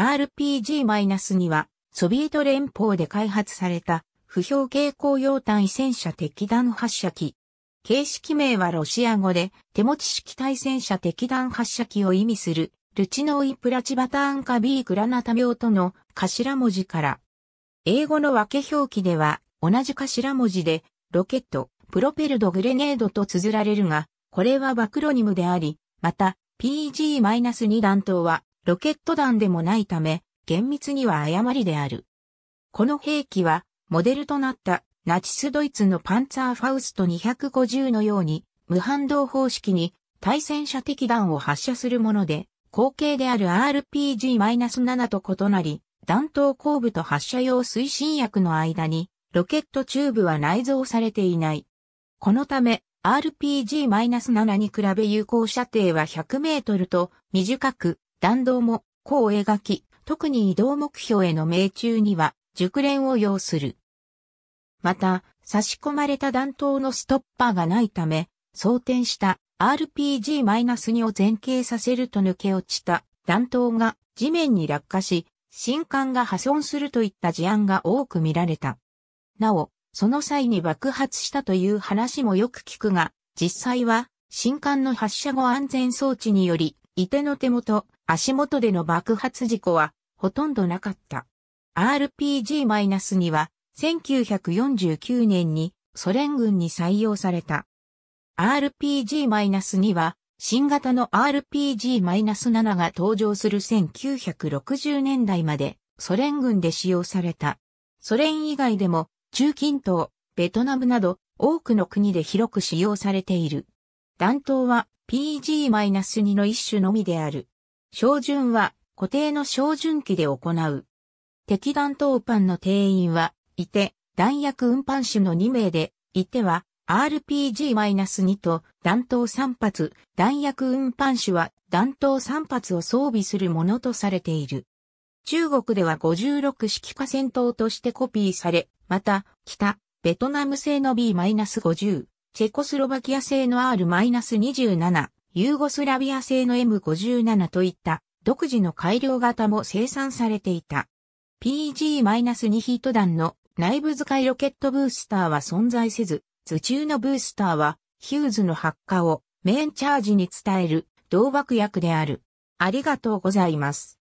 RPG-2 は、ソビエト連邦で開発された、不評傾向用対戦車敵弾発射機。形式名はロシア語で、手持ち式対戦車敵弾発射機を意味する、ルチノイ・プラチバターンカビー・グラナタ病との頭文字から。英語の分け表記では、同じ頭文字で、ロケット、プロペルド・グレネードと綴られるが、これはバクロニムであり、また、PG-2 弾頭は、ロケット弾でもないため、厳密には誤りである。この兵器は、モデルとなったナチスドイツのパンツァーファウスト250のように、無反動方式に対戦車敵弾を発射するもので、後継である RPG-7 と異なり、弾頭後部と発射用推進薬の間に、ロケットチューブは内蔵されていない。このため、RPG-7 に比べ有効射程は100メートルと短く、弾道も弧を描き、特に移動目標への命中には熟練を要する。また、差し込まれた弾頭のストッパーがないため、装填した RPG-2 を前傾させると抜け落ちた弾頭が地面に落下し、新艦が破損するといった事案が多く見られた。なお、その際に爆発したという話もよく聞くが、実際は新艦の発射後安全装置により、いての手元、足元での爆発事故はほとんどなかった。RPG-2 は1949年にソ連軍に採用された。RPG-2 は新型の RPG-7 が登場する1960年代までソ連軍で使用された。ソ連以外でも中近東、ベトナムなど多くの国で広く使用されている。弾頭は PG-2 の一種のみである。照準は固定の照準器で行う。敵弾頭班の定員は、いて、弾薬運搬手の2名で、いては、RPG-2 と弾頭3発、弾薬運搬手は弾頭3発を装備するものとされている。中国では56式化戦闘としてコピーされ、また、北、ベトナム製の B-50、チェコスロバキア製の R-27、ユーゴスラビア製の M57 といった独自の改良型も生産されていた。PG-2 ヒート弾の内部使いロケットブースターは存在せず、図中のブースターはヒューズの発火をメインチャージに伝える同爆薬である。ありがとうございます。